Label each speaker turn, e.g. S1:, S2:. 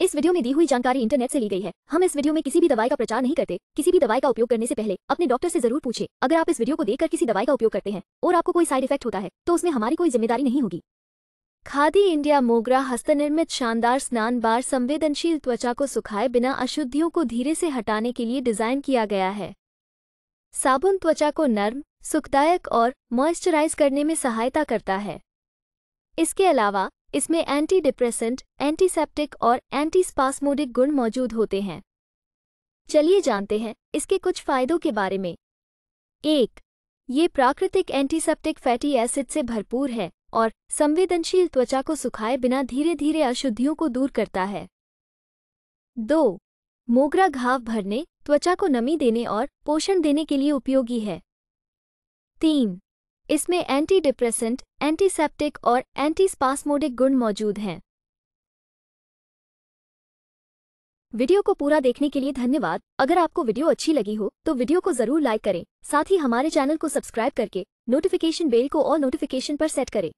S1: इस वीडियो में दी हुई जानकारी इंटरनेट से ली गई है हम इस वीडियो में किसी भी दवाई का प्रचार नहीं करते किसी भी दवाई का उपयोग करने से पहले अपने डॉक्टर से जरूर पूछे अगर आप इस वीडियो को देखकर किसी दवाई का उपयोग करते हैं और आपको कोई साइड इफेक्ट होता है तो उसमें हमारी कोई जिम्मेदारी नहीं होगी खादी इंडिया मोगरा हस्तनिर्मित शानदार स्नान बार संवेदनशील त्वचा को सुखाए बिना अशुद्धियों को धीरे से हटाने के लिए डिजाइन किया गया है साबुन त्वचा को नर्म सुखदायक और मॉइस्चराइज करने में सहायता करता है इसके अलावा इसमें एंटी डिप्रेसेंट एंटीसेप्टिक और एंटीस्पास्मोडिक गुण मौजूद होते हैं चलिए जानते हैं इसके कुछ फायदों के बारे में एक ये प्राकृतिक एंटीसेप्टिक फैटी एसिड से भरपूर है और संवेदनशील त्वचा को सुखाए बिना धीरे धीरे अशुद्धियों को दूर करता है दो मोगरा घाव भरने त्वचा को नमी देने और पोषण देने के लिए उपयोगी है तीन इसमें एंटी डिप्रेसेंट एंटीसेप्टिक और एंटीस्पास्मोडिक गुण मौजूद हैं वीडियो को पूरा देखने के लिए धन्यवाद अगर आपको वीडियो अच्छी लगी हो तो वीडियो को जरूर लाइक करें साथ ही हमारे चैनल को सब्सक्राइब करके नोटिफिकेशन बेल को और नोटिफिकेशन पर सेट करें